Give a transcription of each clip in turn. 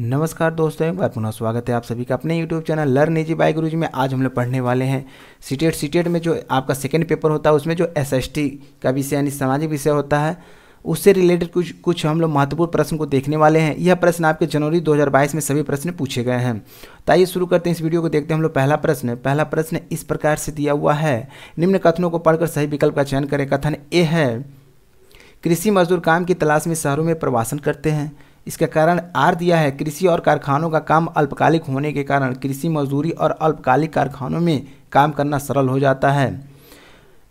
नमस्कार दोस्तों एक बार पुनः स्वागत है आप सभी का अपने YouTube चैनल लर्न निजी बाई गुरु में आज हम लोग पढ़ने वाले हैं सी टेट e e में जो आपका सेकेंड पेपर होता है उसमें जो एस एस टी का विषय यानी सामाजिक विषय होता है उससे रिलेटेड कुछ कुछ हम लोग महत्वपूर्ण प्रश्न को देखने वाले हैं यह प्रश्न आपके जनवरी 2022 में सभी प्रश्न पूछे गए हैं तो आइए शुरू करते हैं इस वीडियो को देखते हैं हम लोग पहला प्रश्न पहला प्रश्न इस प्रकार से दिया हुआ है निम्न कथनों को पढ़कर सही विकल्प का चयन करें कथन ए है कृषि मजदूर काम की तलाश में शहरों में प्रवासन करते हैं इसका कारण आर दिया है कृषि और कारखानों का काम अल्पकालिक होने के कारण कृषि मजदूरी और अल्पकालिक कारखानों में काम करना सरल हो जाता है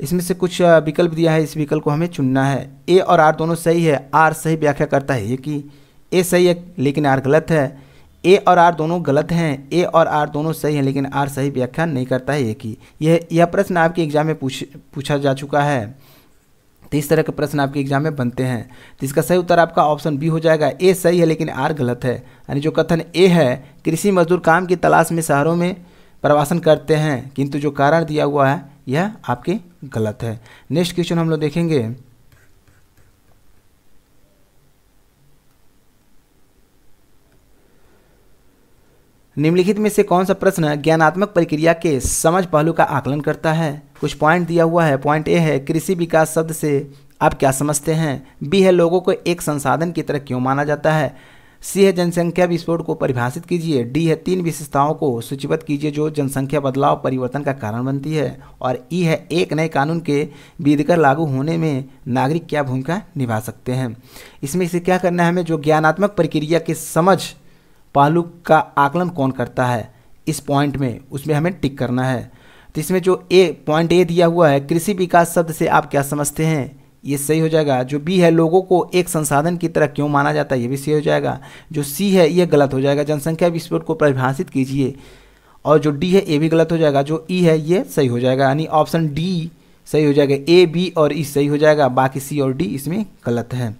इसमें से कुछ विकल्प दिया है इस विकल्प को हमें चुनना है ए और आर दोनों सही है आर सही व्याख्या करता है ये कि ए सही है लेकिन आर गलत है ए और आर दोनों गलत हैं ए और आर दोनों सही हैं लेकिन आर सही व्याख्या नहीं करता है ये कि यह यह प्रश्न आपके एग्जाम में पूछ पूछा जा चुका है तो इस तरह के प्रश्न आपके एग्जाम में बनते हैं तो इसका सही उत्तर आपका ऑप्शन बी हो जाएगा ए सही है लेकिन आर गलत है यानी जो कथन ए है कृषि मजदूर काम की तलाश में शहरों में प्रवासन करते हैं किंतु जो कारण दिया हुआ है यह आपके गलत है नेक्स्ट क्वेश्चन हम लोग देखेंगे निम्नलिखित में से कौन सा प्रश्न ज्ञानात्मक प्रक्रिया के समझ पहलू का आकलन करता है कुछ पॉइंट दिया हुआ है पॉइंट ए है कृषि विकास शब्द से आप क्या समझते हैं बी है लोगों को एक संसाधन की तरह क्यों माना जाता है सी है जनसंख्या विस्फोट को परिभाषित कीजिए डी है तीन विशेषताओं को सूचीबद्ध कीजिए जो जनसंख्या बदलाव परिवर्तन का कारण बनती है और ई e है एक नए कानून के विधिकर लागू होने में नागरिक क्या भूमिका निभा सकते हैं इसमें इसे क्या करना है हमें जो ज्ञानात्मक प्रक्रिया की समझ पालू का आकलन कौन करता है इस पॉइंट में उसमें हमें टिक करना है तो इसमें जो ए पॉइंट ए दिया हुआ है कृषि विकास शब्द से आप क्या समझते हैं ये सही हो जाएगा जो बी है लोगों को एक संसाधन की तरह क्यों माना जाता है ये भी सही हो जाएगा जो सी है ये गलत हो जाएगा जनसंख्या विस्फोट को परिभाषित कीजिए और जो डी है ये भी गलत हो जाएगा जो ई e है ये सही हो जाएगा यानी ऑप्शन डी सही हो जाएगा ए बी और ई e सही हो जाएगा बाकी सी और डी इसमें गलत है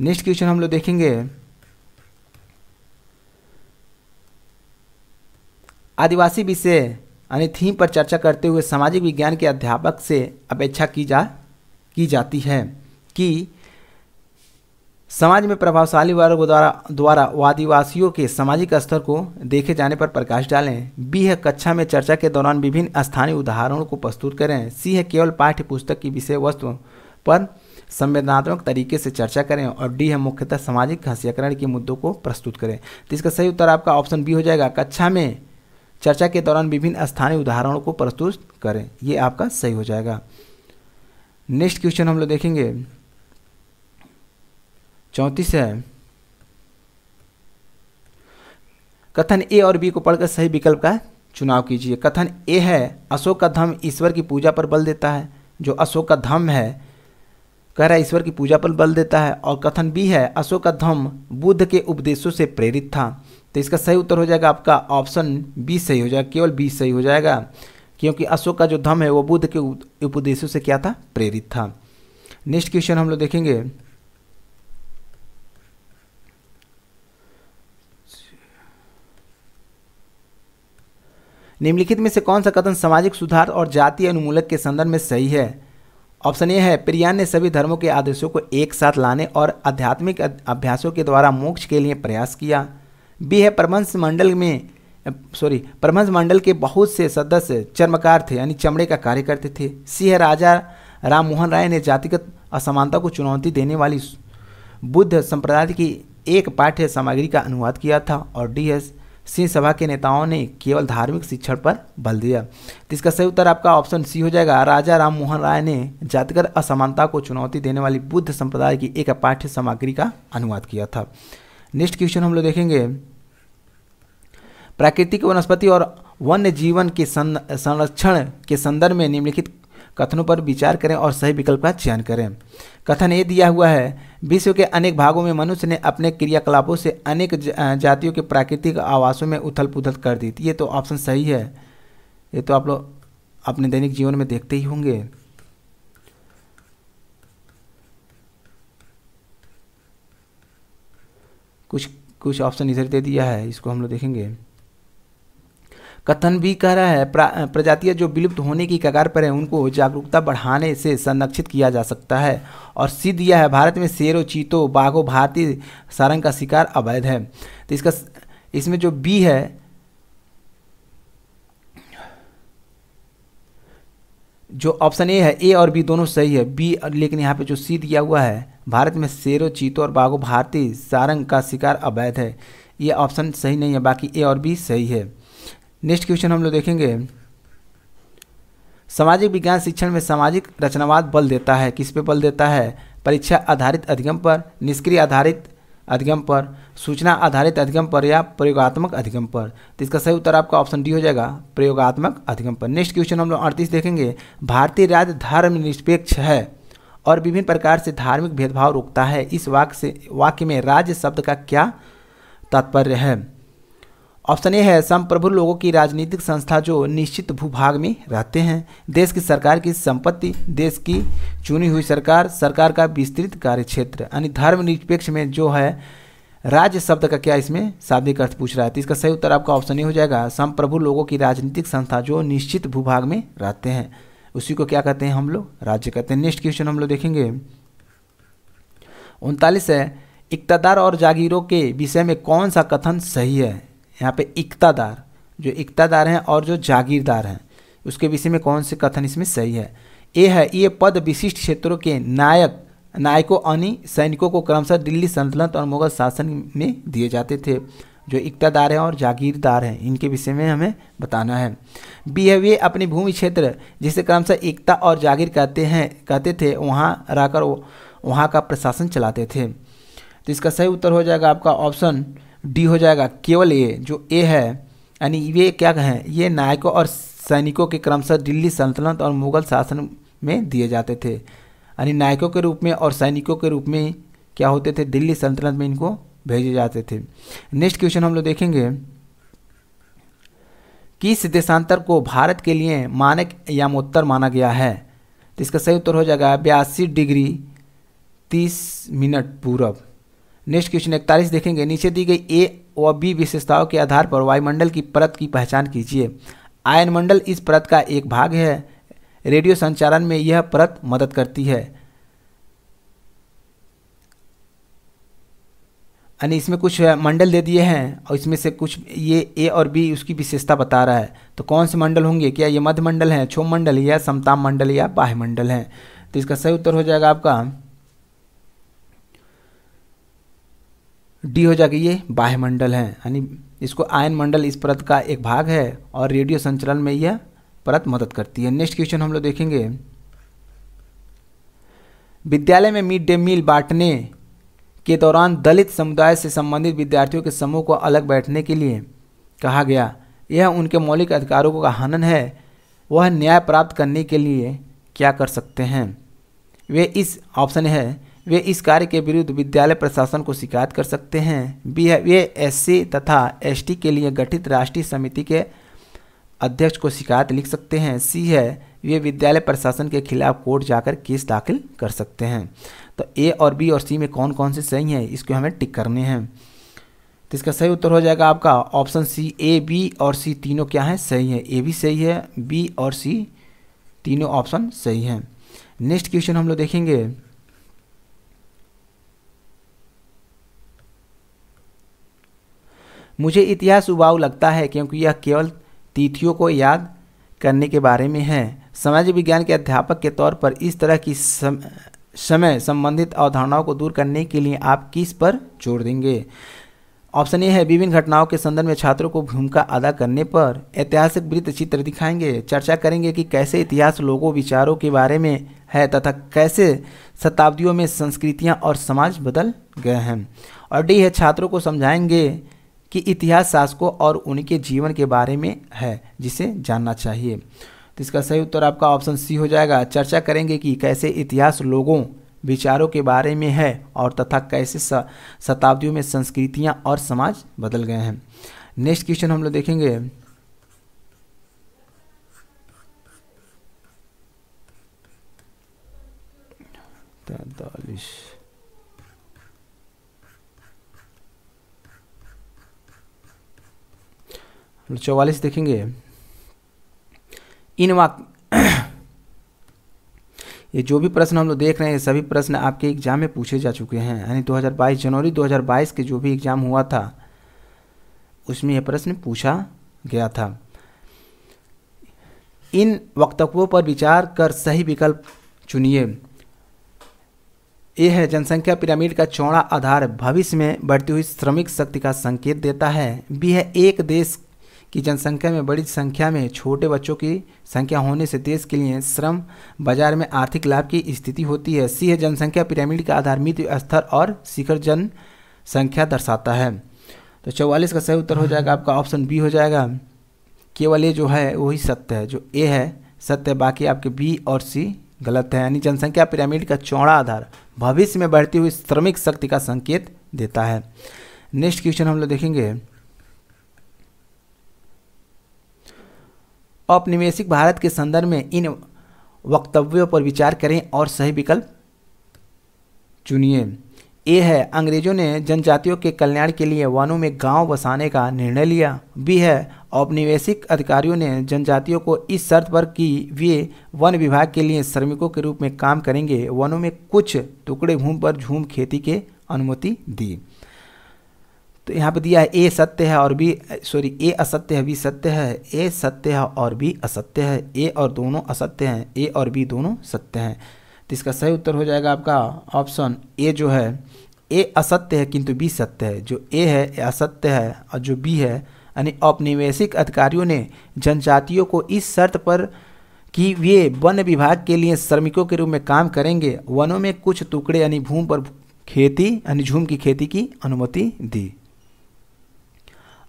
नेक्स्ट क्वेश्चन हम लोग देखेंगे आदिवासी विषय यानी थीम पर चर्चा करते हुए सामाजिक विज्ञान के अध्यापक से अपेक्षा की जा की जाती है कि समाज में प्रभावशाली वर्ग द्वारा द्वारा आदिवासियों के सामाजिक स्तर को देखे जाने पर प्रकाश डालें बी है कक्षा में चर्चा के दौरान विभिन्न स्थानीय उदाहरणों को प्रस्तुत करें सी है केवल पाठ्य पुस्तक की विषय वस्तु पर संवेदनात्मक तरीके से चर्चा करें और डी है मुख्यतः सामाजिक घसीकरण के मुद्दों को प्रस्तुत करें तो इसका सही उत्तर आपका ऑप्शन बी हो जाएगा कक्षा में चर्चा के दौरान विभिन्न स्थानीय उदाहरणों को प्रस्तुत करें ये आपका सही हो जाएगा नेक्स्ट क्वेश्चन हम लोग देखेंगे चौंतीस है कथन ए और बी को पढ़कर सही विकल्प का चुनाव कीजिए कथन ए है अशोक का धम्म ईश्वर की पूजा पर बल देता है जो अशोक का धम्म है कह रहा है ईश्वर की पूजा पर बल देता है और कथन बी है अशोक का धम्म बुद्ध के उपदेशों से प्रेरित था तो इसका सही उत्तर हो जाएगा आपका ऑप्शन बी सही हो जाएगा केवल बी सही हो जाएगा क्योंकि अशोक का जो धम है वो बुद्ध के उपदेशों से क्या था प्रेरित था नेक्स्ट क्वेश्चन हम लोग देखेंगे निम्नलिखित में से कौन सा कथन सामाजिक सुधार और जातीय अनुमूलक के संदर्भ में सही है ऑप्शन ए है प्रियान ने सभी धर्मों के आदेशों को एक साथ लाने और आध्यात्मिक अभ्यासों के द्वारा मोक्ष के लिए प्रयास किया बी है परमंश मंडल में सॉरी परमंश मंडल के बहुत से सदस्य चर्मकार थे यानी चमड़े का कार्य करते थे सी है राजा राम मोहन राय ने जातिगत असमानता को चुनौती देने वाली बुद्ध संप्रदाय की एक पाठ्य सामग्री का अनुवाद किया था और डी एस सिंह सभा के नेताओं ने केवल धार्मिक शिक्षण पर बल दिया तो इसका सही उत्तर आपका ऑप्शन सी हो जाएगा राजा राम मोहन राय ने जातिगत असमानता को चुनौती देने वाली बुद्ध संप्रदाय की एक पाठ्य सामग्री का अनुवाद किया था नेक्स्ट क्वेश्चन हम लोग देखेंगे प्राकृतिक वनस्पति और वन्य जीवन के संरक्षण के संदर्भ में निम्नलिखित कथनों पर विचार करें और सही विकल्प का चयन करें कथन ये दिया हुआ है विश्व के अनेक भागों में मनुष्य ने अपने क्रियाकलापों से अनेक जातियों के प्राकृतिक आवासों में उथल पुथल कर दी ये तो ऑप्शन सही है ये तो आप लोग अपने दैनिक जीवन में देखते ही होंगे कुछ कुछ ऑप्शन इधर दे दिया है इसको हम लोग देखेंगे कथन भी कह रहा है प्रजातियां जो विलुप्त होने की कगार पर है उनको जागरूकता बढ़ाने से संरक्षित किया जा सकता है और सिद्ध यह है भारत में शेरों चीतों बाघों भारतीय सारंग का शिकार अवैध है तो इसका इसमें जो बी है जो ऑप्शन ए है ए और बी दोनों सही है बी लेकिन यहाँ पे जो सी दिया हुआ है भारत में शेरों चीतों और बाघों भारतीय सारंग का शिकार अवैध है ये ऑप्शन सही नहीं है बाकी ए और बी सही है नेक्स्ट क्वेश्चन हम लोग देखेंगे सामाजिक विज्ञान शिक्षण में सामाजिक रचनावाद बल देता है किस पे बल देता है परीक्षा आधारित अधिगम पर निष्क्रिय आधारित अधिगम पर सूचना आधारित अधिगम पर या प्रयोगात्मक अधिगम पर तो इसका सही उत्तर आपका ऑप्शन डी हो जाएगा प्रयोगात्मक अधिगम पर नेक्स्ट क्वेश्चन हम लोग अड़तीस देखेंगे भारतीय राज्य धर्म निरपेक्ष है और विभिन्न प्रकार से धार्मिक भेदभाव रोकता है इस वाक्य से वाक्य में राज्य शब्द का क्या तात्पर्य है ऑप्शन ए है संप्रभु लोगों की राजनीतिक संस्था जो निश्चित भूभाग में रहते हैं देश की सरकार की संपत्ति देश की चुनी हुई सरकार सरकार का विस्तृत कार्य क्षेत्र यानी धर्मनिरपेक्ष में जो है राज्य शब्द का क्या इसमें शाब्दिक अर्थ पूछ रहा है तो इसका सही उत्तर आपका ऑप्शन ए हो जाएगा संप्रभु लोगों की राजनीतिक संस्था जो निश्चित भूभाग में रहते हैं उसी को क्या कहते हैं हम लोग राज्य कहते हैं नेक्स्ट क्वेश्चन हम लोग देखेंगे उनतालीस है इकतदार और जागीरों के विषय में कौन सा कथन सही है यहाँ पे इकतादार जो इकतादार हैं और जो जागीरदार हैं उसके विषय में कौन से कथन इसमें सही है ए है ये पद विशिष्ट क्षेत्रों के नायक नायकों अनि सैनिकों को क्रमशः दिल्ली संतुलत और मुगल शासन में दिए जाते थे जो इकतादार हैं और जागीरदार हैं इनके विषय में हमें बताना है बी है वे अपनी भूमि क्षेत्र जिसे क्रमशः एकता और जागीर कहते हैं कहते थे वहाँ रहकर वहाँ का प्रशासन चलाते थे तो इसका सही उत्तर हो जाएगा आपका ऑप्शन डी हो जाएगा केवल ए जो ए है यानी ये क्या कहें ये नायकों और सैनिकों के क्रमशः दिल्ली सल्तनत और मुगल शासन में दिए जाते थे यानी नायकों के रूप में और सैनिकों के रूप में क्या होते थे दिल्ली सल्तनत में इनको भेजे जाते थे नेक्स्ट क्वेश्चन हम लोग देखेंगे किस देशांतर को भारत के लिए मानक यामोत्तर माना गया है तो इसका सही उत्तर हो जाएगा बयासी डिग्री तीस मिनट पूरब नेक्स्ट क्वेश्चन इकतालीस देखेंगे नीचे दी गई ए व बी विशेषताओं के आधार पर वायुमंडल की परत की पहचान कीजिए आयन मंडल इस परत का एक भाग है रेडियो संचालन में यह परत मदद करती है यानी इसमें कुछ मंडल दे दिए हैं और इसमें से कुछ ये ए और बी उसकी विशेषता बता रहा है तो कौन से मंडल होंगे क्या ये मध्य मंडल हैं मंडल या समताप मंडल या बाह्य मंडल है तो इसका सही उत्तर हो जाएगा आपका डी हो जाएगा ये बाह्यमंडल है यानी इसको आयन मंडल इस परत का एक भाग है और रेडियो संचलन में यह परत मदद करती है नेक्स्ट क्वेश्चन हम लोग देखेंगे विद्यालय में मिड डे मील बांटने के दौरान दलित समुदाय से संबंधित विद्यार्थियों के समूह को अलग बैठने के लिए कहा गया यह उनके मौलिक अधिकारों का हनन है वह न्याय प्राप्त करने के लिए क्या कर सकते हैं वे इस ऑप्शन है वे इस कार्य के विरुद्ध विद्यालय प्रशासन को शिकायत कर सकते हैं बी वे एस तथा एस के लिए गठित राष्ट्रीय समिति के अध्यक्ष को शिकायत लिख सकते हैं सी है वे विद्यालय प्रशासन के खिलाफ कोर्ट जाकर केस दाखिल कर सकते हैं तो ए और बी और सी में कौन कौन से सही हैं इसको हमें टिक करने हैं तो इसका सही उत्तर हो जाएगा आपका ऑप्शन सी ए बी और सी तीनों क्या हैं सही है ए भी सही है बी और सी तीनों ऑप्शन सही हैं नेक्स्ट क्वेश्चन हम लोग देखेंगे मुझे इतिहास उबाऊ लगता है क्योंकि यह केवल तिथियों को याद करने के बारे में है समाज विज्ञान के अध्यापक के तौर पर इस तरह की सम, समय संबंधित अवधारणाओं को दूर करने के लिए आप किस पर जोर देंगे ऑप्शन ए है विभिन्न घटनाओं के संदर्भ में छात्रों को भूमिका अदा करने पर ऐतिहासिक वृत्त चित्र दिखाएंगे चर्चा करेंगे कि कैसे इतिहास लोगों विचारों के बारे में है तथा कैसे शताब्दियों में संस्कृतियां और समाज बदल गए हैं और डी है छात्रों को समझाएंगे कि इतिहास शासकों और उनके जीवन के बारे में है जिसे जानना चाहिए तो इसका सही उत्तर आपका ऑप्शन सी हो जाएगा चर्चा करेंगे कि कैसे इतिहास लोगों विचारों के बारे में है और तथा कैसे शताब्दियों में संस्कृतियाँ और समाज बदल गए हैं नेक्स्ट क्वेश्चन हम लोग देखेंगे तैतालीस मतलब चौवालीस देखेंगे इन वाक ये जो भी प्रश्न हम लोग देख रहे हैं सभी प्रश्न आपके एग्जाम में पूछे जा चुके हैं यानी 2022 जनवरी 2022 के जो भी एग्जाम हुआ था उसमें यह प्रश्न पूछा गया था इन वक्तव्यों पर विचार कर सही विकल्प चुनिए यह है जनसंख्या पिरामिड का चौड़ा आधार भविष्य में बढ़ती हुई श्रमिक शक्ति का संकेत देता है बी है एक देश कि जनसंख्या में बड़ी संख्या में छोटे बच्चों की संख्या होने से देश के लिए श्रम बाजार में आर्थिक लाभ की स्थिति होती है सी है जनसंख्या पिरामिड का आधार मृत स्तर और शिखर जनसंख्या दर्शाता है तो चौवालीस का सही उत्तर हो जाएगा आपका ऑप्शन बी हो जाएगा केवल ये जो है वही सत्य है जो ए है सत्य है बाकी आपके बी और सी गलत है यानी जनसंख्या पिरामिड का चौड़ा आधार भविष्य में बढ़ती हुई श्रमिक शक्ति का संकेत देता है नेक्स्ट क्वेश्चन हम लोग देखेंगे औपनिवेशिक भारत के संदर्भ में इन वक्तव्यों पर विचार करें और सही विकल्प चुनिए ए है अंग्रेजों ने जनजातियों के कल्याण के लिए वनों में गांव बसाने का निर्णय लिया बी है औपनिवेशिक अधिकारियों ने जनजातियों को इस शर्त पर कि वे वन विभाग के लिए श्रमिकों के रूप में काम करेंगे वनों में कुछ टुकड़े भूमि पर झूम खेती के अनुमति दी तो यहाँ पे दिया है ए सत्य है और बी सॉरी ए असत्य है बी सत्य है ए सत्य है और बी असत्य है ए और दोनों असत्य हैं ए और बी दोनों सत्य हैं तो इसका सही उत्तर हो जाएगा आपका ऑप्शन ए जो है ए असत्य है किंतु बी सत्य है जो ए है ए असत्य है और जो बी है यानी औपनिवेशिक अधिकारियों ने जनजातियों को इस शर्त पर कि वे वन विभाग के लिए श्रमिकों के रूप में काम करेंगे वनों में कुछ टुकड़े यानी भूमि पर खेती यानी झूम की खेती की अनुमति दी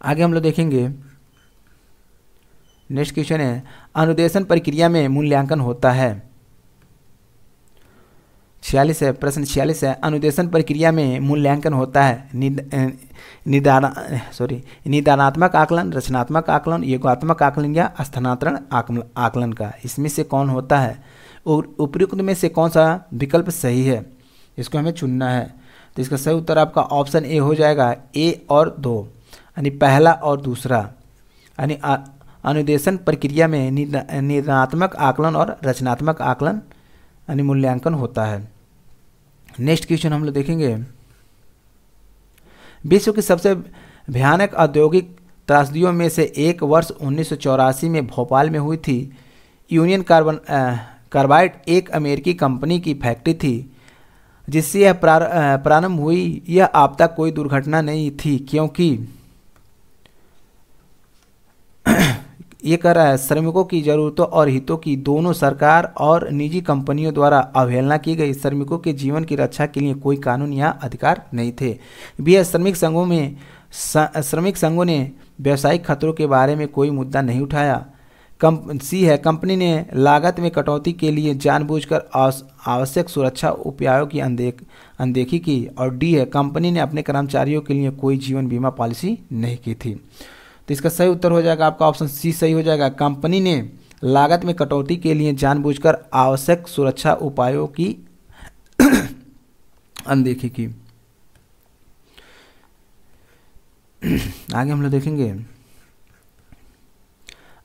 आगे हम लोग देखेंगे नेक्स्ट क्वेश्चन है अनुदेशन प्रक्रिया में मूल्यांकन होता है छियालीस है प्रश्न छियालीस है अनुदेशन प्रक्रिया में मूल्यांकन होता है निदान सॉरी निदानात्मक आकलन रचनात्मक आकलन योगात्मक आकलन या स्थानांतरण आकलन का इसमें से कौन होता है और उपयुक्त में से कौन सा विकल्प सही है इसको हमें चुनना है तो इसका सही उत्तर आपका ऑप्शन ए हो जाएगा ए और दो यानी पहला और दूसरा यानी अनुदेशन प्रक्रिया में निर्णात्मक आकलन और रचनात्मक आकलन यानी मूल्यांकन होता है नेक्स्ट क्वेश्चन हम लोग देखेंगे विश्व की सबसे भयानक औद्योगिक त्रासदियों में से एक वर्ष उन्नीस में भोपाल में हुई थी यूनियन कार्बन कार्बाइड एक अमेरिकी कंपनी की फैक्ट्री थी जिससे यह प्रारंभ हुई यह आपदा कोई दुर्घटना नहीं थी क्योंकि ये कह रहा है श्रमिकों की जरूरतों और हितों की दोनों सरकार और निजी कंपनियों द्वारा अवहेलना की गई श्रमिकों के जीवन की रक्षा के लिए कोई कानून या अधिकार नहीं थे बी श्रमिक संघों में श्रमिक संघों ने व्यावसायिक खतरों के बारे में कोई मुद्दा नहीं उठाया कम सी है कंपनी ने लागत में कटौती के लिए जानबूझकर आवश्यक सुरक्षा उपायों की अनदेख अनदेखी की और डी है कंपनी ने अपने कर्मचारियों के लिए कोई जीवन बीमा पॉलिसी नहीं की थी तो इसका सही उत्तर हो जाएगा आपका ऑप्शन सी सही हो जाएगा कंपनी ने लागत में कटौती के लिए जानबूझकर आवश्यक सुरक्षा उपायों की अनदेखी की आगे हम लोग देखेंगे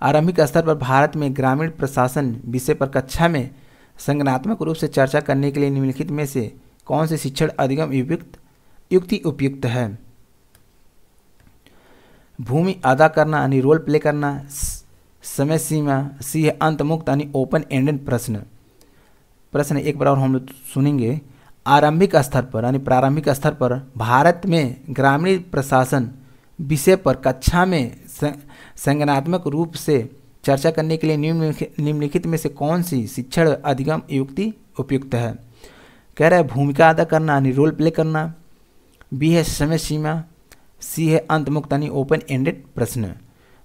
आरंभिक स्तर पर भारत में ग्रामीण प्रशासन विषय पर कक्षा में संगनात्मक रूप से चर्चा करने के लिए निम्नलिखित में से कौन से शिक्षण अधिगम युक्त युक्ति उपयुक्त है भूमि अदा करना यानी रोल प्ले करना समय सीमा सी है अंतमुक्त यानी ओपन एंडेड प्रश्न प्रश्न एक बार और हम लोग सुनेंगे आरंभिक स्तर पर यानी प्रारंभिक स्तर पर भारत में ग्रामीण प्रशासन विषय पर कक्षा में संज्ञानात्मक रूप से चर्चा करने के लिए निम्नलिखित में से कौन सी शिक्षण अधिगम युक्ति उपयुक्त है कह रहा है भूमिका अदा करना यानी रोल प्ले करना बी है समय सीमा सी है अंतमुक्त यानी ओपन एंडेड प्रश्न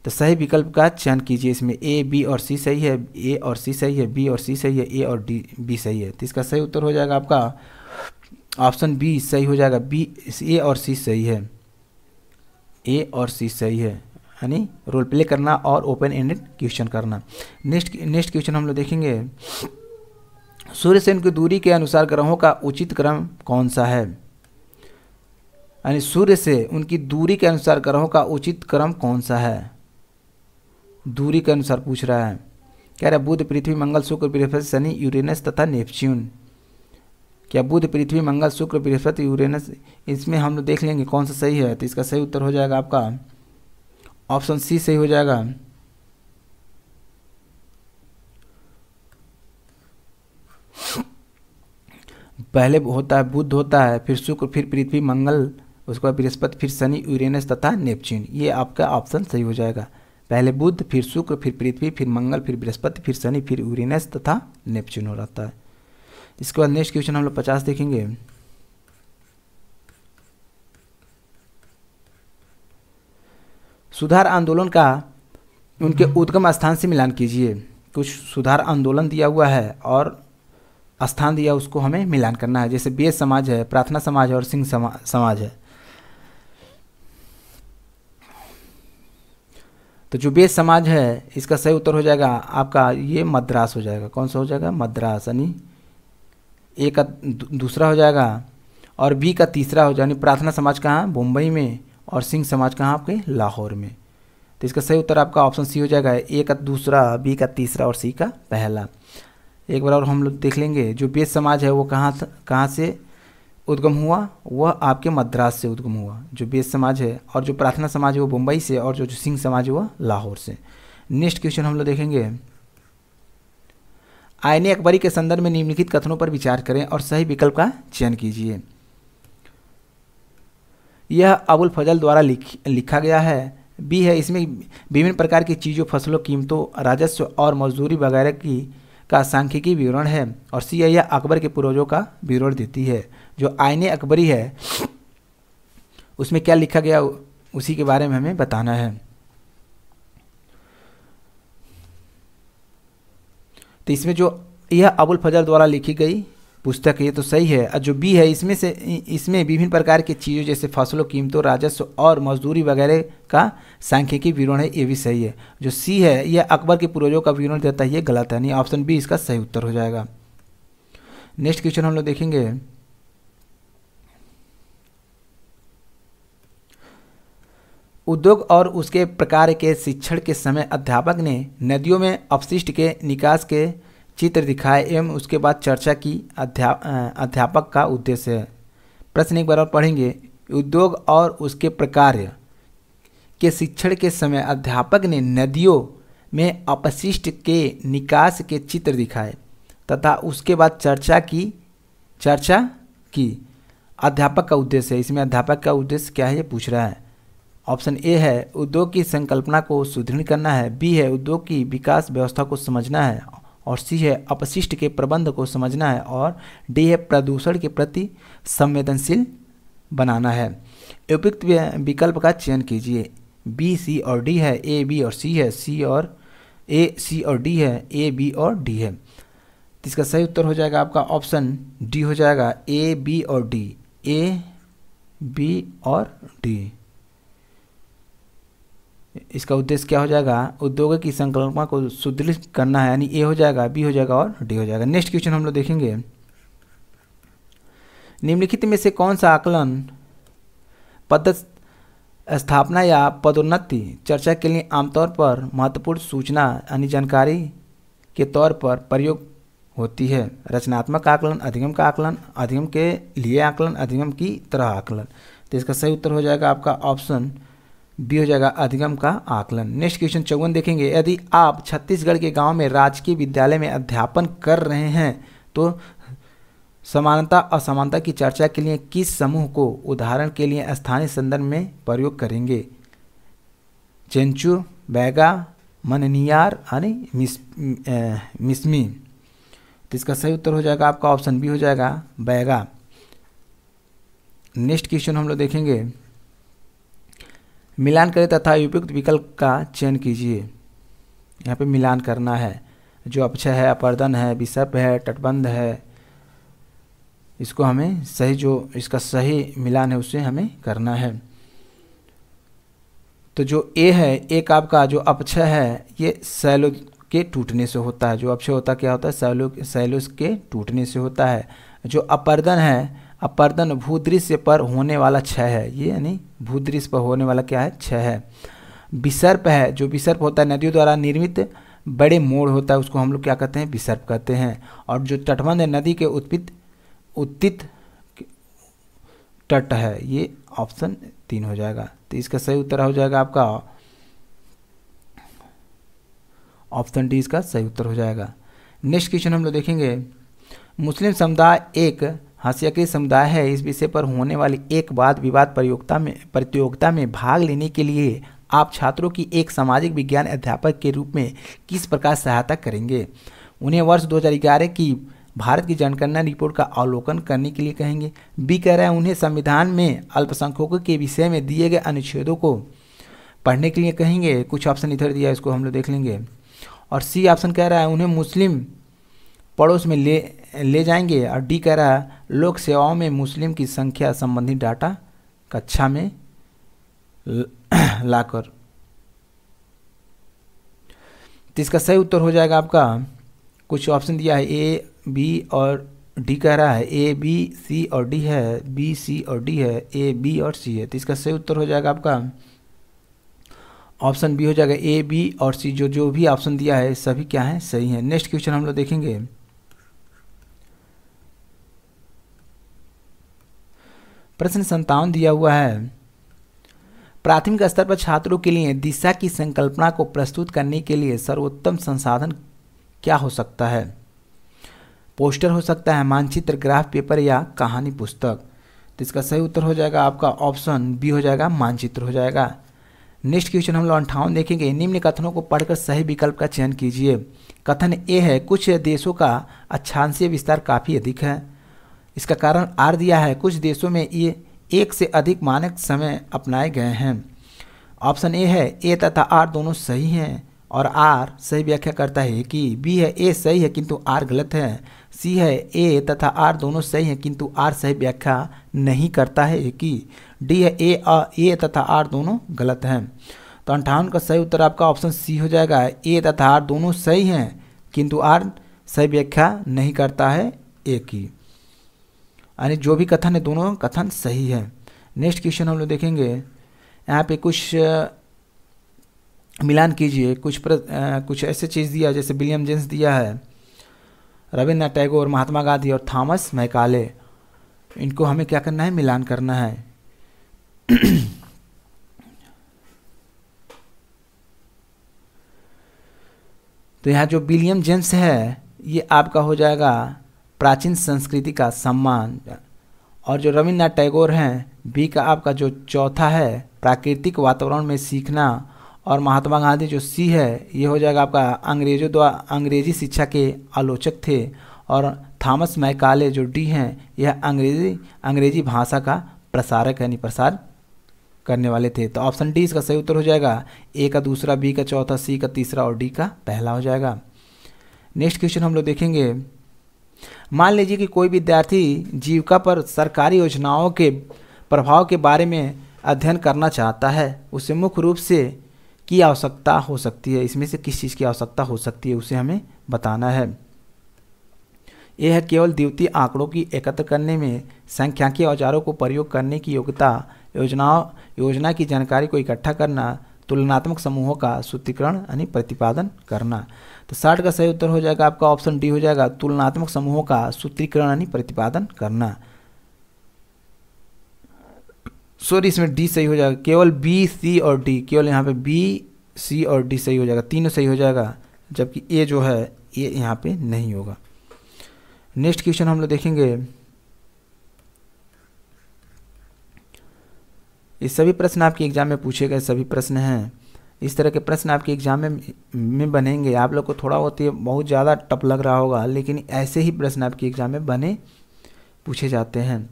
तो सही विकल्प का चयन कीजिए इसमें ए बी और सी सही है ए और सी सही है बी और सी सही है ए और डी बी सही है तो इसका सही उत्तर हो जाएगा आपका ऑप्शन बी सही हो जाएगा बी ए और सी सही है ए और सी सही है यानी रोल प्ले करना और ओपन एंडेड क्वेश्चन करना नेक्स्ट नेक्स्ट क्वेश्चन हम लोग देखेंगे सूर्य से की दूरी के अनुसार ग्रहों का उचित क्रम कौन सा है यानी सूर्य से उनकी दूरी के अनुसार ग्रहों का उचित क्रम कौन सा है दूरी के अनुसार पूछ रहा है कह रहा है बुध पृथ्वी मंगल शुक्र बृहस्पति शनि यूरेनस तथा नेपच्यून क्या बुध पृथ्वी मंगल शुक्र बृहस्पति यूरेनस इसमें हम लोग देख लेंगे कौन सा सही है तो इसका सही उत्तर हो जाएगा आपका ऑप्शन सी सही हो जाएगा पहले होता है बुध होता है फिर शुक्र फिर पृथ्वी मंगल उसके बाद बृहस्पति फिर शनि यूरेनस तथा नेपच्यून ये आपका ऑप्शन सही हो जाएगा पहले बुध फिर शुक्र फिर पृथ्वी फिर मंगल फिर बृहस्पति फिर शनि फिर यूरेनस तथा नेपच्यून हो रहता है इसके बाद नेक्स्ट क्वेश्चन हम लोग पचास देखेंगे सुधार आंदोलन का उनके उद्गम स्थान से मिलान कीजिए कुछ सुधार आंदोलन दिया हुआ है और स्थान दिया उसको हमें मिलान करना है जैसे बी समाज है प्रार्थना समाज है और सिंह समाज है तो जो बेस समाज है इसका सही उत्तर हो जाएगा आपका ये मद्रास हो जाएगा कौन सा हो जाएगा मद्रास यानी ए का दूसरा हो जाएगा और बी का तीसरा हो जाएगा यानी प्रार्थना समाज कहाँ मुंबई में और सिंह समाज कहाँ आपके लाहौर में तो इसका सही उत्तर आपका ऑप्शन सी हो जाएगा ए का दूसरा बी का तीसरा और सी का पहला एक बार और हम लोग देख लेंगे जो बेस समाज है वो कहाँ कहाँ से उद्गम हुआ वह आपके मद्रास से उद्गम हुआ जो बेस समाज है और जो प्रार्थना समाज है वो मुंबई से और जो, जो सिंह समाज है वह लाहौर से नेक्स्ट क्वेश्चन हम लोग देखेंगे आयने अकबरी के संदर्भ में निम्नलिखित कथनों पर विचार करें और सही विकल्प का चयन कीजिए यह अबुल फजल द्वारा लिख, लिखा गया है बी है इसमें विभिन्न प्रकार की चीज़ों फसलों कीमतों राजस्व और मजदूरी वगैरह की का सांख्यिकी विवरण है और सी है यह अकबर के पूर्वजों का विवरण देती है जो आईने अकबरी है उसमें क्या लिखा गया उसी के बारे में हमें बताना है तो इसमें जो यह अबुल फजल द्वारा लिखी गई पुस्तक ये तो सही है और जो बी है इसमें से इसमें विभिन्न प्रकार की चीज़ों जैसे फसलों कीमतों राजस्व और मजदूरी वगैरह का सांख्यिकी विवरण है ये भी सही है जो सी है यह अकबर के पूर्वजों का विवरण देता है ये गलत है नहीं ऑप्शन बी इसका सही उत्तर हो जाएगा नेक्स्ट क्वेश्चन हम लोग देखेंगे उद्योग और उसके प्रकार के शिक्षण के समय अध्यापक ने नदियों में अपशिष्ट के निकास के चित्र दिखाए एवं उसके बाद चर्चा की अध्या अध्यापक का उद्देश्य प्रश्न एक बार और पढ़ेंगे उद्योग और उसके प्रकार के शिक्षण के समय अध्यापक ने नदियों में अपशिष्ट के निकास के चित्र दिखाए तथा उसके बाद चर्चा की चर्चा की अध्यापक का उद्देश्य है इसमें अध्यापक का उद्देश्य क्या है ये पूछ रहा है ऑप्शन ए है उद्योग की संकल्पना को सुदृढ़ करना है बी है उद्योग की विकास व्यवस्था को समझना है और सी है अपशिष्ट के प्रबंध को समझना है और डी है प्रदूषण के प्रति संवेदनशील बनाना है उपयुक्त विकल्प का चयन कीजिए बी सी और डी है ए बी और सी है सी और ए सी और डी है ए बी और डी है इसका सही उत्तर हो जाएगा आपका ऑप्शन डी हो जाएगा ए बी और डी ए बी और डी इसका उद्देश्य क्या हो जाएगा उद्योग की संकल्पना को सुदृढ़ करना है यानी ए हो जाएगा बी हो जाएगा और डी हो जाएगा नेक्स्ट क्वेश्चन हम लोग देखेंगे निम्नलिखित में से कौन सा आकलन पद स्थापना या पदोन्नति चर्चा के लिए आमतौर पर महत्वपूर्ण सूचना यानी जानकारी के तौर पर प्रयोग होती है रचनात्मक आकलन अधिगम का आकलन अधिगम के लिए आकलन अधिगम की तरह आकलन तो इसका सही उत्तर हो जाएगा आपका ऑप्शन बी हो जाएगा अधिगम का आकलन नेक्स्ट क्वेश्चन चौवन देखेंगे यदि आप छत्तीसगढ़ के गांव में राजकीय विद्यालय में अध्यापन कर रहे हैं तो समानता असमानता की चर्चा के लिए किस समूह को उदाहरण के लिए स्थानीय संदर्भ में प्रयोग करेंगे चेंचू बैगा मननियार यानी मिस मिसमी तो इसका सही उत्तर हो जाएगा आपका ऑप्शन बी हो जाएगा बैगा नेक्स्ट क्वेश्चन हम लोग देखेंगे मिलान करें तथा उपयुक्त विकल्प का चयन कीजिए यहाँ पे मिलान करना है जो अपक्षय है अपर्दन है विषप है तटबंध है इसको हमें सही जो इसका सही मिलान है उसे हमें करना है तो जो ए है एक आपका जो अपक्षय है ये सैलो के टूटने से होता है जो अपक्षय होता क्या होता है सैलो सैलो के टूटने से होता है जो अपर्दन है अपर्दन भूदृश्य पर होने वाला क्षय है ये यानी भूदृश्य पर होने वाला क्या है क्षय है विसर्प है जो विसर्प होता है नदियों द्वारा निर्मित बड़े मोड़ होता है उसको हम लोग क्या कहते हैं विसर्प कहते हैं और जो तटबंध है नदी के उत्पित उत्तित तट है ये ऑप्शन तीन हो जाएगा तो इसका सही उत्तर हो जाएगा आपका ऑप्शन डी इसका सही उत्तर हो जाएगा नेक्स्ट क्वेश्चन हम लोग देखेंगे मुस्लिम समुदाय एक हास्याकृत समुदाय है इस विषय पर होने वाली एक वाद विवाद प्रतियोगिता में प्रतियोगिता में भाग लेने के लिए आप छात्रों की एक सामाजिक विज्ञान अध्यापक के रूप में किस प्रकार सहायता करेंगे उन्हें वर्ष दो की भारत की जनगणना रिपोर्ट का अवलोकन करने के लिए कहेंगे बी कह रहे हैं उन्हें संविधान में अल्पसंख्यकों के विषय में दिए गए अनुच्छेदों को पढ़ने के लिए कहेंगे कुछ ऑप्शन इधर दिया इसको हम लोग देख लेंगे और सी ऑप्शन कह रहा है उन्हें मुस्लिम पड़ोस में ले ले जाएंगे और डी कह रहा है लोक सेवाओं में मुस्लिम की संख्या संबंधी डाटा कक्षा में लाकर तो इसका सही उत्तर हो जाएगा आपका कुछ ऑप्शन दिया है ए बी और डी कह रहा है ए बी सी और डी है बी सी और डी है ए बी और सी है तो इसका सही उत्तर हो जाएगा आपका ऑप्शन बी हो जाएगा ए बी और सी जो जो भी ऑप्शन दिया है सभी क्या है सही है नेक्स्ट क्वेश्चन हम लोग देखेंगे प्रश्न संतावन दिया हुआ है प्राथमिक स्तर पर छात्रों के लिए दिशा की संकल्पना को प्रस्तुत करने के लिए सर्वोत्तम संसाधन क्या हो सकता है पोस्टर हो सकता है मानचित्र ग्राफ पेपर या कहानी पुस्तक तो इसका सही उत्तर हो जाएगा आपका ऑप्शन बी हो जाएगा मानचित्र हो जाएगा नेक्स्ट क्वेश्चन हम लोग अंठावन देखेंगे निम्न कथनों को पढ़कर सही विकल्प का चयन कीजिए कथन ए है कुछ देशों का अच्छांशीय विस्तार काफ़ी अधिक है इसका कारण आर दिया है कुछ देशों में ये एक से अधिक मानक समय अपनाए गए हैं ऑप्शन ए है ए तथा आर दोनों सही हैं और आर सही व्याख्या करता है कि बी है ए सही है किंतु आर गलत है सी है ए तथा आर दोनों सही हैं किंतु आर सही व्याख्या नहीं करता है कि डी है ए आ ए तथा आर दोनों गलत हैं तो अंठावन का सही उत्तर आपका ऑप्शन सी हो जाएगा ए तथा आर दोनों सही हैं किंतु आर सही व्याख्या नहीं करता है ए की यानी जो भी कथन है दोनों कथन सही है नेक्स्ट क्वेश्चन हम लोग देखेंगे यहाँ पे कुछ मिलान कीजिए कुछ प्र, आ, कुछ ऐसे चीज़ दिया जैसे विलियम जेम्स दिया है रविन्द्रनाथ टैगोर महात्मा गांधी और थॉमस मैकाले इनको हमें क्या करना है मिलान करना है तो यहाँ जो विलियम जेम्स है ये आपका हो जाएगा प्राचीन संस्कृति का सम्मान और जो रविन्द्रनाथ टैगोर हैं बी का आपका जो चौथा है प्राकृतिक वातावरण में सीखना और महात्मा गांधी जो सी है ये हो जाएगा आपका अंग्रेजों द्वारा अंग्रेजी शिक्षा के आलोचक थे और थॉमस मैकाले जो डी हैं यह अंग्रेजी अंग्रेजी भाषा का प्रसारक यानी प्रसार करने वाले थे तो ऑप्शन डी इसका सही उत्तर हो जाएगा ए का दूसरा बी का चौथा सी का तीसरा और डी का पहला हो जाएगा नेक्स्ट क्वेश्चन हम लोग देखेंगे मान लीजिए कि कोई विद्यार्थी जीविका पर सरकारी योजनाओं के प्रभाव के बारे में अध्ययन करना चाहता है उसे मुख्य रूप से की आवश्यकता हो सकती है इसमें से किस चीज़ की आवश्यकता हो सकती है उसे हमें बताना है यह है केवल द्वितीय आंकड़ों की एकत्र करने में संख्याकीय औजारों को प्रयोग करने की योग्यता योजनाओं योजना की जानकारी को इकट्ठा करना तुलनात्मक समूहों का सूत्रीकरण यानी प्रतिपादन करना तो साठ का सही उत्तर हो जाएगा आपका ऑप्शन डी हो जाएगा तुलनात्मक समूहों का सूत्रीकरण यानी प्रतिपादन करना सॉरी इसमें डी सही हो जाएगा केवल बी सी और डी केवल यहाँ पे बी सी और डी सही हो जाएगा तीनों सही हो जाएगा जबकि ए जो है ये यहाँ पे नहीं होगा नेक्स्ट क्वेश्चन हम लोग देखेंगे ये सभी प्रश्न आपके एग्जाम में पूछे गए सभी प्रश्न हैं इस तरह के प्रश्न आपके एग्जाम में में बनेंगे आप लोग को थोड़ा बहुत ये बहुत ज़्यादा टप लग रहा होगा लेकिन ऐसे ही प्रश्न आपके एग्जाम में बने पूछे जाते हैं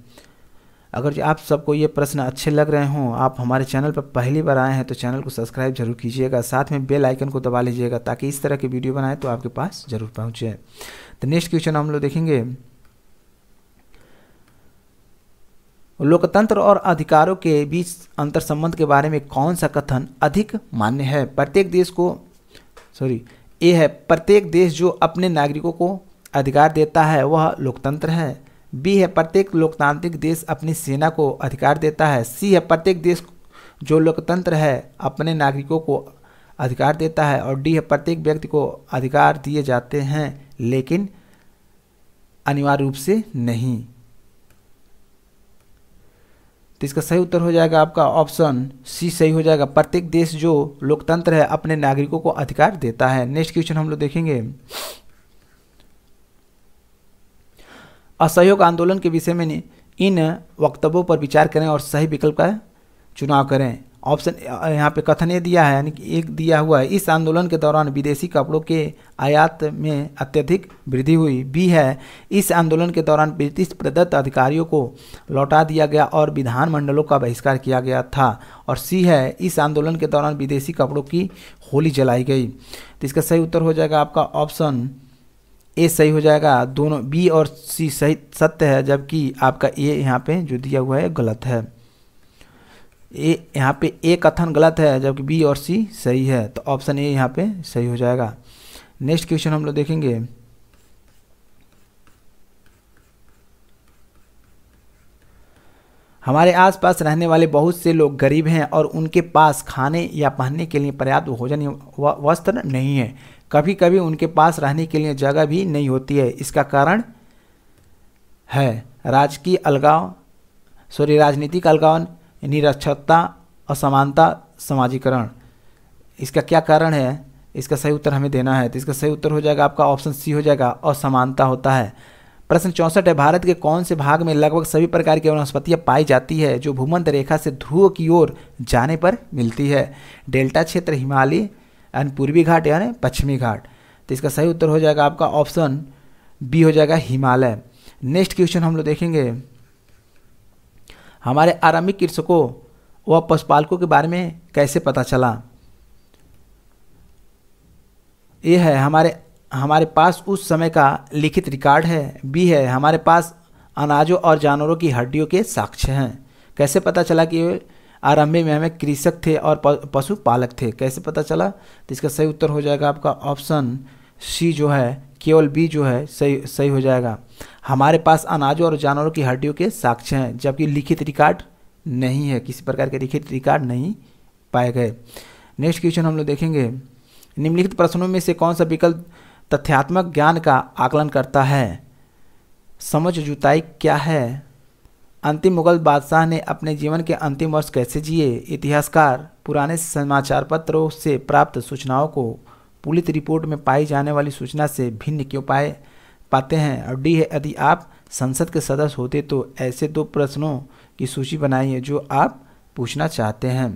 अगर आप सबको ये प्रश्न अच्छे लग रहे हों आप हमारे चैनल पर पहली बार आए हैं तो चैनल को सब्सक्राइब जरूर कीजिएगा साथ में बेल आइकन को दबा लीजिएगा ताकि इस तरह की वीडियो बनाए तो आपके पास जरूर पहुँचे तो नेक्स्ट क्वेश्चन हम लोग देखेंगे लोकतंत्र और अधिकारों के बीच अंतर संबंध के बारे में कौन सा कथन अधिक मान्य है प्रत्येक देश को सॉरी ये है प्रत्येक देश जो अपने नागरिकों को अधिकार देता है वह लोकतंत्र है बी है प्रत्येक लोकतांत्रिक देश अपनी सेना को अधिकार देता है सी है प्रत्येक देश जो लोकतंत्र है अपने नागरिकों को अधिकार देता है और डी है प्रत्येक व्यक्ति को अधिकार दिए जाते हैं लेकिन अनिवार्य रूप से नहीं तो इसका सही उत्तर हो जाएगा आपका ऑप्शन सी सही हो जाएगा प्रत्येक देश जो लोकतंत्र है अपने नागरिकों को अधिकार देता है नेक्स्ट क्वेश्चन हम लोग देखेंगे असहयोग आंदोलन के विषय में इन वक्तव्यों पर विचार करें और सही विकल्प का चुनाव करें ऑप्शन यहाँ पे ए दिया है यानी कि एक दिया हुआ है इस आंदोलन के दौरान विदेशी कपड़ों के आयात में अत्यधिक वृद्धि हुई बी है इस आंदोलन के दौरान ब्रिटिश प्रदत्त अधिकारियों को लौटा दिया गया और विधानमंडलों का बहिष्कार किया गया था और सी है इस आंदोलन के दौरान विदेशी कपड़ों की होली जलाई गई तो इसका सही उत्तर हो जाएगा आपका ऑप्शन ए सही हो जाएगा दोनों बी और सी सही सत्य है जबकि आपका ए यहाँ पे जो दिया हुआ है गलत है ए यहाँ पे ए कथन गलत है जबकि बी और सी सही है तो ऑप्शन ए यहाँ पे सही हो जाएगा नेक्स्ट क्वेश्चन हम लोग देखेंगे हमारे आसपास रहने वाले बहुत से लोग गरीब हैं और उनके पास खाने या पहनने के लिए पर्याप्त भोजन वस्त्र नहीं है कभी कभी उनके पास रहने के लिए जगह भी नहीं होती है इसका कारण है राजकीय अलगाव सॉरी राजनीतिक अलगावन निरक्षरता असमानता समाजीकरण इसका क्या कारण है इसका सही उत्तर हमें देना है तो इसका सही उत्तर हो जाएगा आपका ऑप्शन सी हो जाएगा असमानता होता है प्रश्न चौंसठ है भारत के कौन से भाग में लगभग सभी प्रकार की वनस्पतियाँ पाई जाती है जो भूमंत रेखा से ध्रुव की ओर जाने पर मिलती है डेल्टा क्षेत्र हिमालय यानी पूर्वी घाट यानी पश्चिमी घाट तो इसका सही उत्तर हो जाएगा आपका ऑप्शन बी हो जाएगा हिमालय नेक्स्ट क्वेश्चन हम लोग देखेंगे हमारे आरंभिक कृषकों व पशुपालकों के बारे में कैसे पता चला ए है हमारे हमारे पास उस समय का लिखित रिकॉर्ड है बी है हमारे पास अनाजों और जानवरों की हड्डियों के साक्ष्य हैं कैसे पता चला कि आरंभ में हमें कृषक थे और पशुपालक थे कैसे पता चला तो इसका सही उत्तर हो जाएगा आपका ऑप्शन सी जो है केवल बी जो है सही सही हो जाएगा हमारे पास अनाजों और जानवरों की हड्डियों के साक्ष्य हैं जबकि लिखित रिकॉर्ड नहीं है किसी प्रकार के लिखित रिकॉर्ड नहीं पाए गए नेक्स्ट क्वेश्चन हम लोग देखेंगे निम्नलिखित प्रश्नों में से कौन सा विकल्प तथ्यात्मक ज्ञान का आकलन करता है समझ जुताई क्या है अंतिम मुगल बादशाह ने अपने जीवन के अंतिम वर्ष कैसे जिए इतिहासकार पुराने समाचार पत्रों से प्राप्त सूचनाओं को पुलित रिपोर्ट में पाई जाने वाली सूचना से भिन्न क्यों पाए पाते हैं और डी है यदि आप संसद के सदस्य होते तो ऐसे दो प्रश्नों की सूची बनाइए जो आप पूछना चाहते हैं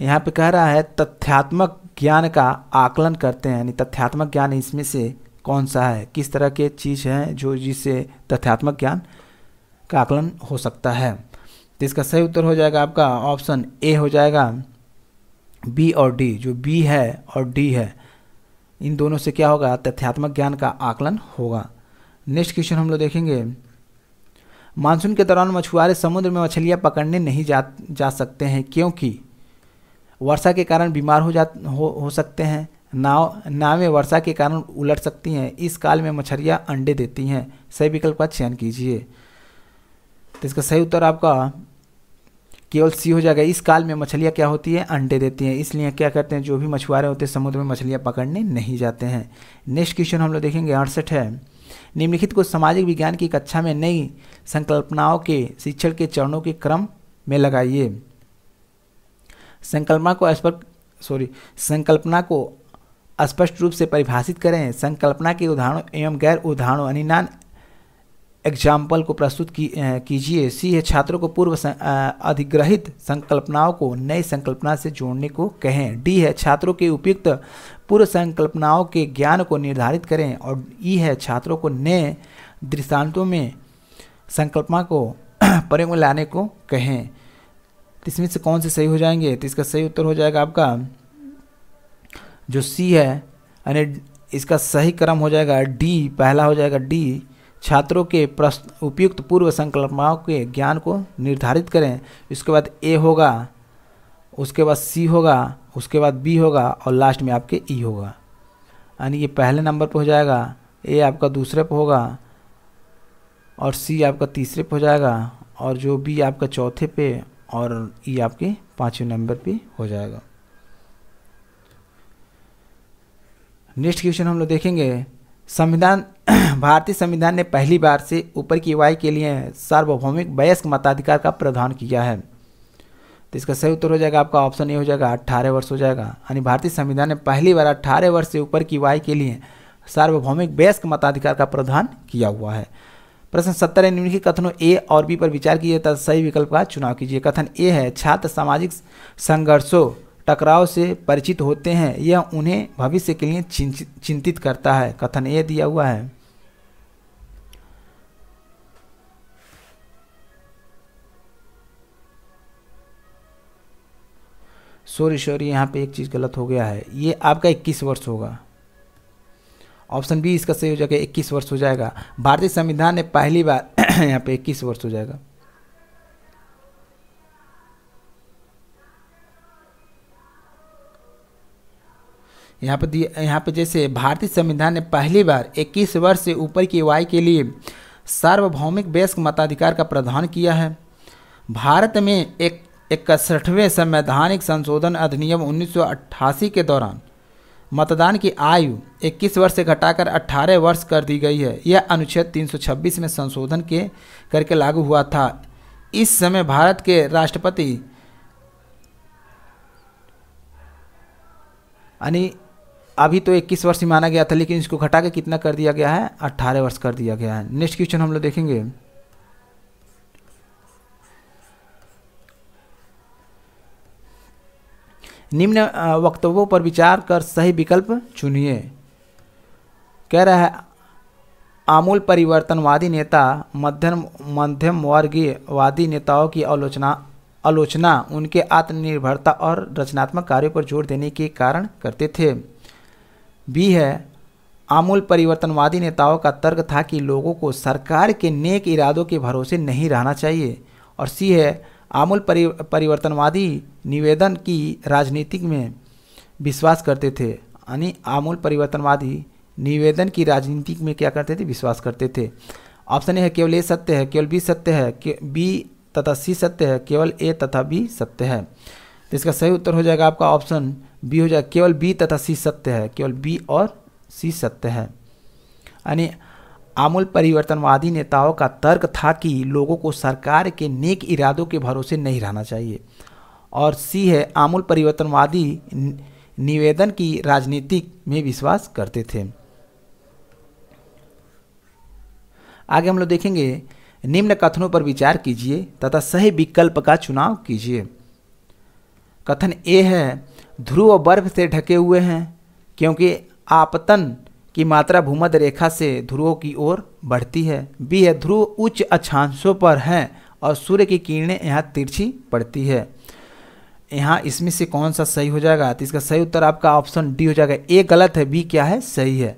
यहाँ पे कह रहा है तथ्यात्मक ज्ञान का आकलन करते हैं यानी तथ्यात्मक ज्ञान इसमें से कौन सा है किस तरह के चीज़ हैं जो जिससे तथ्यात्मक ज्ञान का आकलन हो सकता है तो इसका सही उत्तर हो जाएगा आपका ऑप्शन ए हो जाएगा बी और डी जो बी है और डी है इन दोनों से क्या होगा तथ्यात्मक ज्ञान का आकलन होगा नेक्स्ट क्वेश्चन हम लोग देखेंगे मानसून के दौरान मछुआरे समुद्र में मछलियाँ पकड़ने नहीं जा जा सकते हैं क्योंकि वर्षा के कारण बीमार हो जा हो, हो सकते हैं नाव नावें वर्षा के कारण उलट सकती हैं इस काल में मछलियाँ अंडे देती हैं सही विकल्प का चयन कीजिए तो इसका सही उत्तर आपका केवल सी हो जाएगा इस काल में मछलियाँ क्या होती है अंडे देती हैं इसलिए क्या करते हैं जो भी मछुआरे होते हैं समुद्र में मछलियाँ पकड़ने नहीं जाते हैं नेक्स्ट क्वेश्चन हम लोग देखेंगे अड़सठ है निम्नलिखित को सामाजिक विज्ञान की कक्षा में नई संकल्पनाओं के शिक्षण के चरणों के क्रम में लगाइए संकल्पना को स्पष्ट सॉरी संकल्पना को स्पष्ट रूप से परिभाषित करें संकल्पना के उदाहरणों एवं गैर उदाहरणों अनिनान एग्जाम्पल को प्रस्तुत की कीजिए सी है छात्रों को पूर्व सं, अधिग्रहित संकल्पनाओं को नई संकल्पना से जोड़ने को कहें डी है छात्रों के उपयुक्त पूर्व संकल्पनाओं के ज्ञान को निर्धारित करें और ई है छात्रों को नए दृष्टांतों में संकल्पना को प्रयोग में लाने को कहें इसमें से कौन से सही हो जाएंगे तो इसका सही उत्तर हो जाएगा आपका जो सी है यानी इसका सही क्रम हो जाएगा डी पहला हो जाएगा डी छात्रों के प्रश्न उपयुक्त पूर्व संकल्पनाओं के ज्ञान को निर्धारित करें इसके बाद ए होगा उसके बाद सी होगा उसके बाद बी होगा और लास्ट में आपके ई होगा यानी ये पहले नंबर पर हो जाएगा ए आपका दूसरे पर होगा और सी आपका तीसरे पर हो जाएगा और जो बी आपका चौथे पे और ई आपके पाँचवें नंबर पे हो जाएगा नेक्स्ट क्वेश्चन हम लोग देखेंगे संविधान भारतीय संविधान ने पहली बार से ऊपर की वाई के लिए सार्वभौमिक वयस्क मताधिकार का प्रावधान किया है तो इसका सही उत्तर हो जाएगा आपका ऑप्शन ए हो जाएगा अट्ठारह वर्ष हो जाएगा यानी भारतीय संविधान ने पहली बार अट्ठारह वर्ष से ऊपर की वाई के लिए सार्वभौमिक वयस्क मताधिकार का प्रावधान किया हुआ है प्रश्न सत्तर है निम्नलिखित कथनों ए और बी पर विचार कीजिए तथा सही विकल्प का चुनाव कीजिए कथन ए है छात्र सामाजिक संघर्षों टकराव से परिचित होते हैं यह उन्हें भविष्य के लिए चिंतित करता है कथन ये दिया हुआ है सॉरी सॉरी यहाँ पे एक चीज़ गलत हो गया है ये आपका 21 वर्ष होगा ऑप्शन बी इसका सही हो जाएगा 21 वर्ष हो जाएगा भारतीय संविधान ने पहली बार यहाँ पे 21 वर्ष हो जाएगा यहाँ पर यहाँ पर जैसे भारतीय संविधान ने पहली बार 21 वर्ष से ऊपर की आयु के लिए सार्वभौमिक वयस्क मताधिकार का प्रावधान किया है भारत में एक इकसठवें संवैधानिक संशोधन अधिनियम 1988 के दौरान मतदान की आयु 21 वर्ष से घटाकर 18 वर्ष कर दी गई है यह अनुच्छेद 326 में संशोधन के करके लागू हुआ था इस समय भारत के राष्ट्रपति अभी तो इक्कीस वर्ष ही माना गया था लेकिन इसको घटा के कितना कर दिया गया है अट्ठारह वर्ष कर दिया गया है नेक्स्ट क्वेश्चन हम लोग देखेंगे निम्न वक्तव्यों पर विचार कर सही विकल्प चुनिए कह रहा है आमूल परिवर्तनवादी नेता मध्यम मध्यम वर्गीय वादी नेताओं की आलोचना आलोचना उनके आत्मनिर्भरता और रचनात्मक कार्यों पर जोर देने के कारण करते थे बी है आमूल परिवर्तनवादी नेताओं का तर्क था कि लोगों को सरकार के नेक इरादों के भरोसे नहीं रहना चाहिए और सी है आमूल परि, परिवर्तनवादी निवेदन की राजनीतिक में विश्वास करते थे यानी आमूल परिवर्तनवादी निवेदन की राजनीतिक में क्या करते थे विश्वास करते थे ऑप्शन ए है केवल ए सत्य है केवल बी सत्य है बी तथा सी सत्य है केवल ए तथा बी सत्य है तो इसका सही उत्तर हो जाएगा आपका ऑप्शन बी हो जाएगा केवल बी तथा सी सत्य है केवल बी और सी सत्य है यानी आमूल परिवर्तनवादी नेताओं का तर्क था कि लोगों को सरकार के नेक इरादों के भरोसे नहीं रहना चाहिए और सी है आमूल परिवर्तनवादी निवेदन की राजनीति में विश्वास करते थे आगे हम लोग देखेंगे निम्न कथनों पर विचार कीजिए तथा सही विकल्प का चुनाव कीजिए कथन ए है ध्रुव बर्फ से ढके हुए हैं क्योंकि आपतन की मात्रा भूमध्य रेखा से ध्रुवों की ओर बढ़ती है बी है ध्रुव उच्च अक्षांशों पर हैं और सूर्य की किरणें यहाँ तिरछी पड़ती है यहाँ इसमें से कौन सा सही हो जाएगा तो इसका सही उत्तर आपका ऑप्शन डी हो जाएगा ए गलत है बी क्या है सही है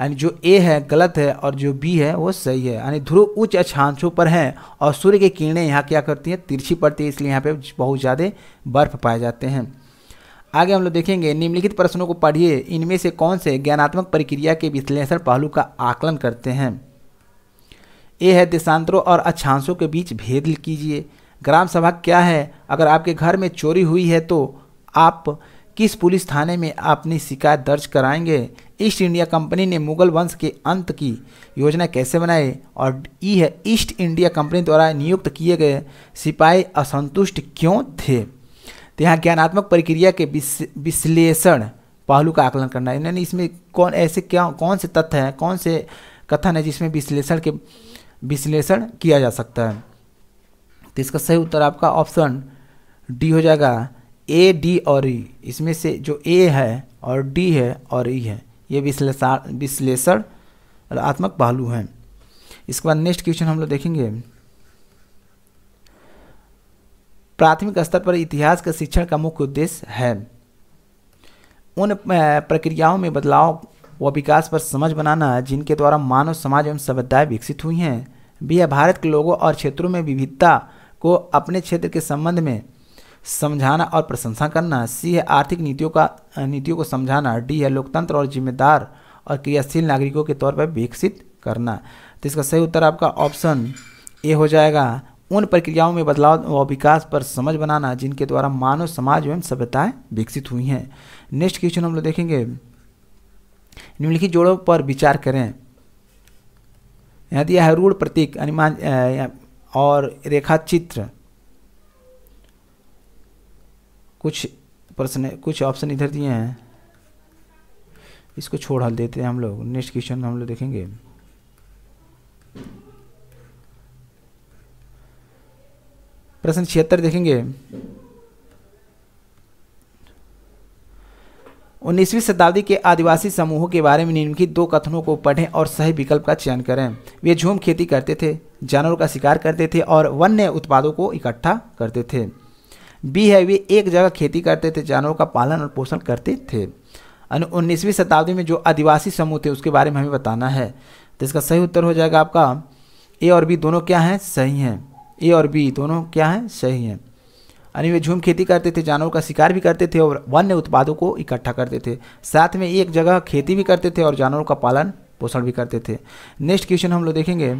यानी जो ए है गलत है और जो बी है वो सही है यानी ध्रुव उच्च अक्षांशों पर हैं और सूर्य की किरणें यहाँ क्या करती हैं तिरछी पड़ती है इसलिए यहाँ पे बहुत ज़्यादा बर्फ पाए जाते हैं आगे हम लोग देखेंगे निम्नलिखित प्रश्नों को पढ़िए इनमें से कौन से ज्ञानात्मक प्रक्रिया के विश्लेषण पहलू का आकलन करते हैं ए है देशांतरों और अच्छांशों के बीच भेद कीजिए ग्राम सभा क्या है अगर आपके घर में चोरी हुई है तो आप किस पुलिस थाने में अपनी शिकायत दर्ज कराएंगे ईस्ट इंडिया कंपनी ने मुगल वंश के अंत की योजना कैसे बनाई और ई है ईस्ट इंडिया कंपनी द्वारा नियुक्त किए गए सिपाही असंतुष्ट क्यों थे तो यहाँ ज्ञानात्मक प्रक्रिया के विश्लेषण पहलू का आकलन करना है यानी इसमें कौन ऐसे क्या कौन से तथ्य हैं कौन से कथन है जिसमें विश्लेषण के विश्लेषण किया जा सकता है तो इसका सही उत्तर आपका ऑप्शन डी हो जाएगा ए डी और ई इसमें से जो ए है और डी है और ई है ये विश्लेषण विश्लेषण आत्मक पहलू हैं इसके बाद नेक्स्ट क्वेश्चन हम लोग देखेंगे प्राथमिक स्तर पर इतिहास का शिक्षण का मुख्य उद्देश्य है उन प्रक्रियाओं में बदलाव व विकास पर समझ बनाना जिनके द्वारा मानव समाज एवं सभ्यताएँ विकसित हुई हैं भी भारत के लोगों और क्षेत्रों में विविधता को अपने क्षेत्र के संबंध में समझाना और प्रशंसा करना सी है आर्थिक नीतियों का नीतियों को समझाना डी है लोकतंत्र और जिम्मेदार और क्रियाशील नागरिकों के तौर पर विकसित करना तो इसका सही उत्तर आपका ऑप्शन ए हो जाएगा उन प्रक्रियाओं में बदलाव व विकास पर समझ बनाना जिनके द्वारा मानव समाज एवं सभ्यताएं विकसित हुई हैं नेक्स्ट क्वेश्चन हम लोग देखेंगे निम्नलिखित जोड़ों पर विचार करें यहाँ दिया है रूढ़ प्रतीक अनुमान और रेखा चित्र कुछ प्रश्न कुछ ऑप्शन इधर दिए हैं इसको छोड़ हल देते हैं हम लोग नेक्स्ट क्वेश्चन हम लोग देखेंगे प्रश्न छिहत्तर देखेंगे उन्नीसवीं शताब्दी के आदिवासी समूहों के बारे में निम्नलिखित दो कथनों को पढ़ें और सही विकल्प का चयन करें वे झूम खेती करते थे जानवरों का शिकार करते थे और वन्य उत्पादों को इकट्ठा करते थे बी है वे एक जगह खेती करते थे जानवरों का पालन और पोषण करते थे उन्नीसवीं शताब्दी में जो आदिवासी समूह थे उसके बारे में हमें बताना है तो इसका सही उत्तर हो जाएगा आपका ए और बी दोनों क्या हैं सही हैं ए और बी दोनों क्या हैं सही हैं यानी वे झूम खेती करते थे जानवरों का शिकार भी करते थे और वन्य उत्पादों को इकट्ठा करते थे साथ में एक जगह खेती भी करते थे और जानवरों का पालन पोषण भी करते थे नेक्स्ट क्वेश्चन हम लोग देखेंगे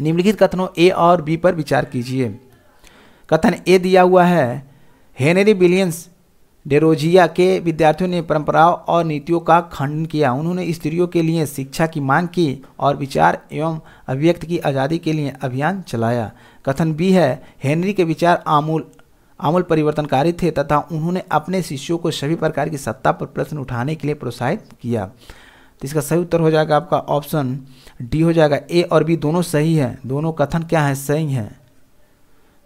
निम्नलिखित कथनों ए और बी पर विचार कीजिए कथन ए दिया हुआ है हेनरी बिलियंस डेरोजिया के विद्यार्थियों ने परंपराओं और नीतियों का खंडन किया उन्होंने स्त्रियों के लिए शिक्षा की मांग की और विचार एवं अभिव्यक्त की आज़ादी के लिए अभियान चलाया कथन बी है हेनरी के विचार आमूल आमूल परिवर्तनकारी थे तथा उन्होंने अपने शिष्यों को सभी प्रकार की सत्ता पर प्रश्न उठाने के लिए प्रोत्साहित किया तो इसका सही उत्तर हो जाएगा आपका ऑप्शन डी हो जाएगा ए और बी दोनों सही है दोनों कथन क्या है सही हैं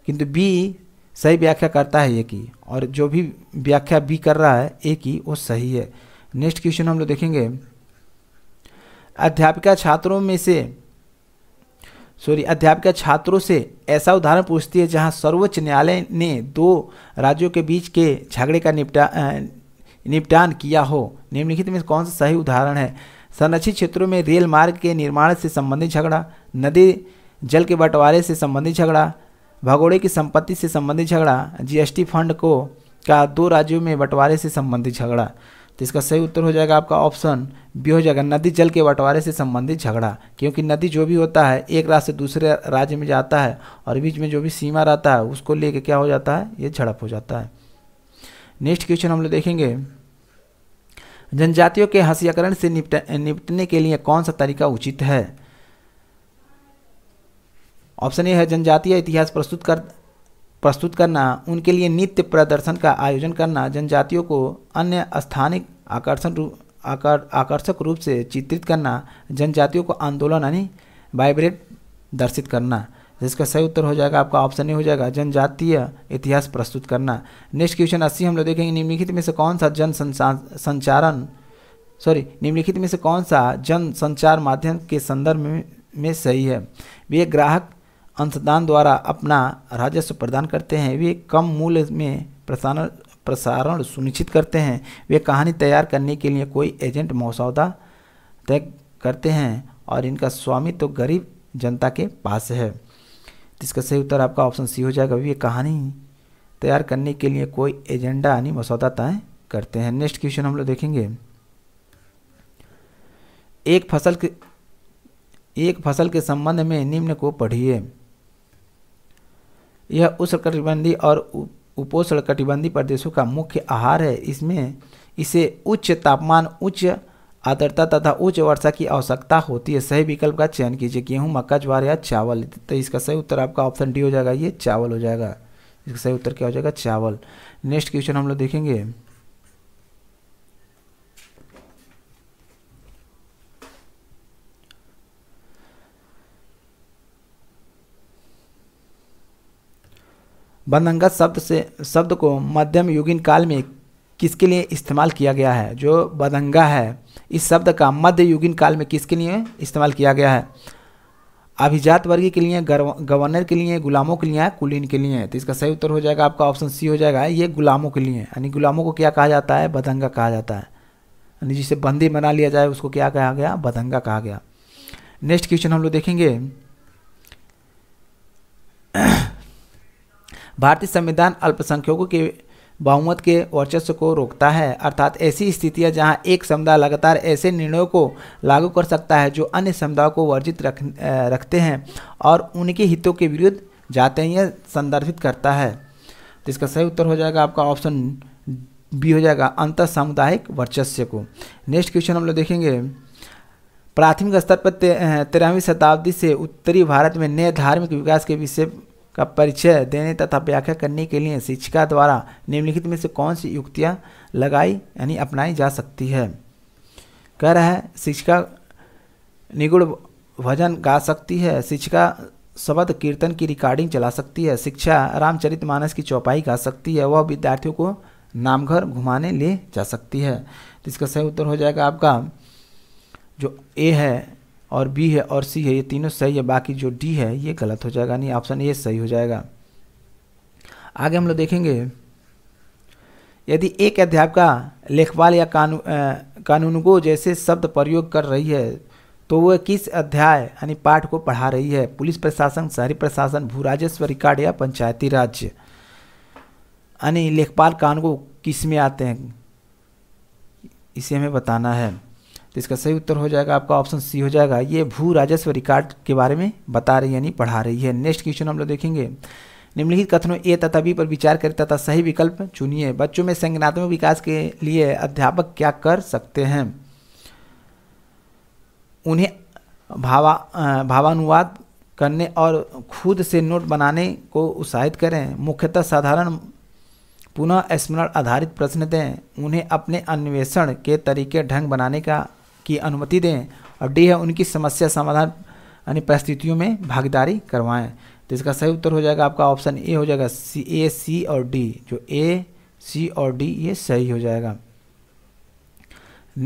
किंतु बी सही व्याख्या करता है एक ही और जो भी व्याख्या बी कर रहा है एक ही वो सही है नेक्स्ट क्वेश्चन हम लोग देखेंगे अध्यापिका छात्रों में से सॉरी अध्यापिका छात्रों से ऐसा उदाहरण पूछती है जहां सर्वोच्च न्यायालय ने दो राज्यों के बीच के झगड़े का निपटा निपटान किया हो निम्नलिखित में कौन सा सही उदाहरण है संरक्षित क्षेत्रों में रेल मार्ग के निर्माण से संबंधित झगड़ा नदी जल के बंटवारे से संबंधित झगड़ा भगोड़े की संपत्ति से संबंधित झगड़ा जीएसटी फंड को का दो राज्यों में बंटवारे से संबंधित झगड़ा तो इसका सही उत्तर हो जाएगा आपका ऑप्शन बी हो जाएगा नदी जल के बंटवारे से संबंधित झगड़ा क्योंकि नदी जो भी होता है एक राज्य से दूसरे राज्य में जाता है और बीच में जो भी सीमा रहता है उसको लेके क्या हो जाता है ये झड़प हो जाता है नेक्स्ट क्वेश्चन हम लोग देखेंगे जनजातियों के हसियाकरण से निपट निपटने के लिए कौन सा तरीका उचित है ऑप्शन ए है जनजातीय इतिहास प्रस्तुत कर प्रस्तुत करना उनके लिए नित्य प्रदर्शन का आयोजन करना जनजातियों को अन्य स्थानिक आकर्षण रूप आकर आकर्षक रूप से चित्रित करना जनजातियों को आंदोलन यानी वाइब्रेट दर्शित करना जिसका सही उत्तर हो जाएगा आपका ऑप्शन ए हो जाएगा जनजातीय इतिहास प्रस्तुत करना नेक्स्ट क्वेश्चन अस्सी हम लोग देखेंगे निम्नलिखित में से कौन सा जन संचारण सॉरी निम्नलिखित में से कौन सा जन संचार माध्यम के संदर्भ में, में सही है वे ग्राहक अंशदान द्वारा अपना राजस्व प्रदान करते हैं वे कम मूल्य में प्रसारण प्रसारण सुनिश्चित करते हैं वे कहानी तैयार करने के लिए कोई एजेंट मसौदा तय करते हैं और इनका स्वामी तो गरीब जनता के पास है इसका सही उत्तर आपका ऑप्शन सी हो जाएगा ये कहानी तैयार करने के लिए कोई एजेंडा यानी मसौदा तय करते हैं नेक्स्ट क्वेश्चन हम लोग देखेंगे एक फसल के एक फसल के संबंध में निम्न को पढ़िए यह कटिबंधी और उपोष्ण कटिबंधी प्रदेशों का मुख्य आहार है इसमें इसे उच्च तापमान उच्च आर्द्रता तथा उच्च वर्षा की आवश्यकता होती है सही विकल्प का चयन कीजिए गेहूँ मक्का ज्वार या चावल तो इसका सही उत्तर आपका ऑप्शन डी हो जाएगा ये चावल हो जाएगा इसका सही उत्तर क्या हो जाएगा चावल नेक्स्ट क्वेश्चन हम लोग देखेंगे बंधंगत शब्द से शब्द को मध्यम युगीन काल में किसके लिए इस्तेमाल किया गया है जो बदंगा है इस शब्द का मध्य युगीन काल में किसके लिए इस्तेमाल किया गया है अभिजात वर्गी के लिए गवर्नर के लिए गुलामों के लिए कुलीन के लिए तो इसका सही उत्तर हो जाएगा आपका ऑप्शन सी हो जाएगा ये गुलामों के लिए यानी गुलामों को क्या कहा जाता है बदंगा कहा जाता है यानी जिसे बंदी बना लिया जाए उसको क्या कहा गया बदंगा कहा गया नेक्स्ट क्वेश्चन हम लोग देखेंगे भारतीय संविधान अल्पसंख्यकों के बहुमत के वर्चस्व को रोकता है अर्थात ऐसी स्थितियां जहां एक समुदाय लगातार ऐसे निर्णयों को लागू कर सकता है जो अन्य समुदायों को वर्जित रख रखते हैं और उनके हितों के विरुद्ध जाते हैं यह संदर्भित करता है तो इसका सही उत्तर हो जाएगा आपका ऑप्शन बी हो जाएगा अंतर सामुदायिक वर्चस्व को नेक्स्ट क्वेश्चन हम लोग देखेंगे प्राथमिक स्तर पर ते, तेरहवीं शताब्दी से उत्तरी भारत में नए धार्मिक विकास के विषय का परिचय देने तथा व्याख्या करने के लिए शिक्षिका द्वारा निम्नलिखित में से कौन सी युक्तियाँ लगाई यानी अपनाई जा सकती है कह रहा है शिक्षिका निगुण भजन गा सकती है शिक्षिका शब्द कीर्तन की रिकॉर्डिंग चला सकती है शिक्षा रामचरित मानस की चौपाई गा सकती है वह विद्यार्थियों को नामघर घुमाने ले जा सकती है तो इसका सही उत्तर हो जाएगा आपका जो ए है और बी है और सी है ये तीनों सही है बाकी जो डी है ये गलत हो जाएगा यानी ऑप्शन ए सही हो जाएगा आगे हम लोग देखेंगे यदि एक अध्यापिका लेखपाल या कानू कानूनगो जैसे शब्द प्रयोग कर रही है तो वह किस अध्याय यानी पाठ को पढ़ा रही है पुलिस प्रशासन शहरी प्रशासन भू राजस्व रिकॉर्ड या पंचायती राज यानी लेखपाल कानूनगो किस में आते हैं इसे हमें बताना है तो इसका सही उत्तर हो जाएगा आपका ऑप्शन सी हो जाएगा ये भू राजस्व रिकॉर्ड के बारे में बता रही यानी पढ़ा रही है नेक्स्ट क्वेश्चन हम लोग देखेंगे निम्नलिखित कथनों ए तथा बी पर विचार करें तथा सही विकल्प चुनिए बच्चों में संज्ञानात्मक विकास के लिए अध्यापक क्या कर सकते हैं उन्हें भावा भावानुवाद करने और खुद से नोट बनाने को उत्साहित करें मुख्यतः साधारण पुनः स्मरण आधारित प्रश्न दें उन्हें अपने अन्वेषण के तरीके ढंग बनाने का की अनुमति दें और डी है उनकी समस्या समाधान यानी परिस्थितियों में भागीदारी करवाएं तो इसका सही उत्तर हो जाएगा आपका ऑप्शन ए हो जाएगा सी ए सी और डी जो ए सी और डी ये सही हो जाएगा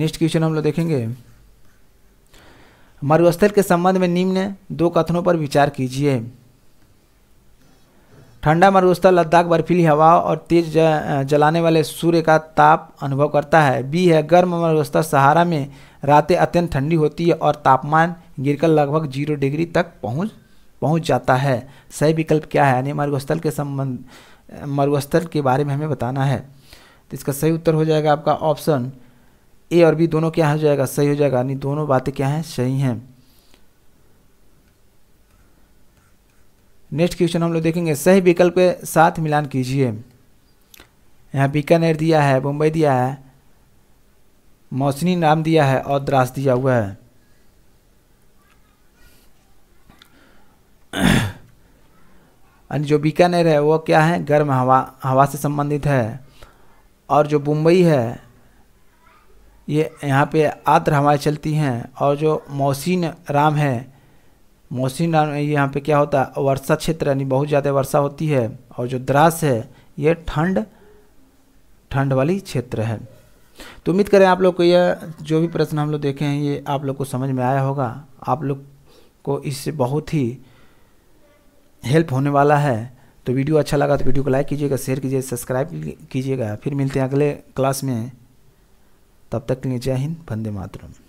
नेक्स्ट क्वेश्चन हम लोग देखेंगे मरुस्थल के संबंध में निम्न दो कथनों पर विचार कीजिए ठंडा मरुस्थल लद्दाख बर्फीली हवा और तेज जलाने वाले सूर्य का ताप अनुभव करता है बी है गर्म मरुस्थल सहारा में रातें अत्यंत ठंडी होती है और तापमान गिरकर लगभग जीरो डिग्री तक पहुंच पहुंच जाता है सही विकल्प क्या है यानी मरुस्थल के संबंध मरुस्थल के बारे में हमें बताना है तो इसका सही उत्तर हो जाएगा आपका ऑप्शन ए और बी दोनों क्या हो जाएगा सही हो जाएगा यानी दोनों बातें क्या हैं सही हैं नेक्स्ट क्वेश्चन हम लोग देखेंगे सही विकल्प के साथ मिलान कीजिए यहाँ बीकानेर दिया है मुंबई दिया है मौसनी नाम दिया है और द्रास दिया हुआ है जो बीकानेर है वो क्या है गर्म हवा हवा से संबंधित है और जो मुंबई है ये यहाँ पे आर्द्र हवाएं चलती हैं और जो मौसिन राम है मौसम में यहाँ पे क्या होता है वर्षा क्षेत्र यानी बहुत ज़्यादा वर्षा होती है और जो द्रास है ये ठंड ठंड वाली क्षेत्र है तो उम्मीद करें आप लोग को यह जो भी प्रश्न हम लोग देखे हैं ये आप लोग को समझ में आया होगा आप लोग को इससे बहुत ही हेल्प होने वाला है तो वीडियो अच्छा लगा तो वीडियो को लाइक कीजिएगा शेयर कीजिए सब्सक्राइब कीजिएगा फिर मिलते हैं अगले क्लास में तब तक के लिए जय हिंद वंदे मातरम